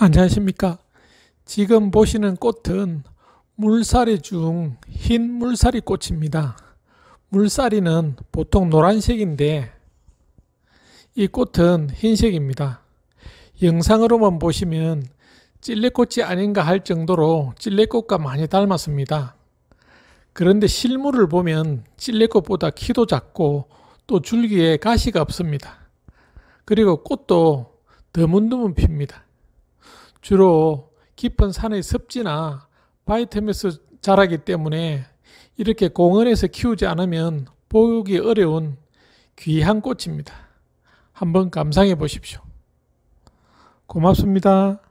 안녕하십니까. 지금 보시는 꽃은 물살이 중 흰 물살이 꽃입니다. 물살이는 보통 노란색인데 이 꽃은 흰색입니다. 영상으로만 보시면 찔레꽃이 아닌가 할 정도로 찔레꽃과 많이 닮았습니다. 그런데 실물을 보면 찔레꽃보다 키도 작고 또 줄기에 가시가 없습니다. 그리고 꽃도 드문드문 핍니다. 주로 깊은 산의 습지나 바이템에서 자라기 때문에 이렇게 공원에서 키우지 않으면 보기 어려운 귀한 꽃입니다. 한번 감상해 보십시오. 고맙습니다.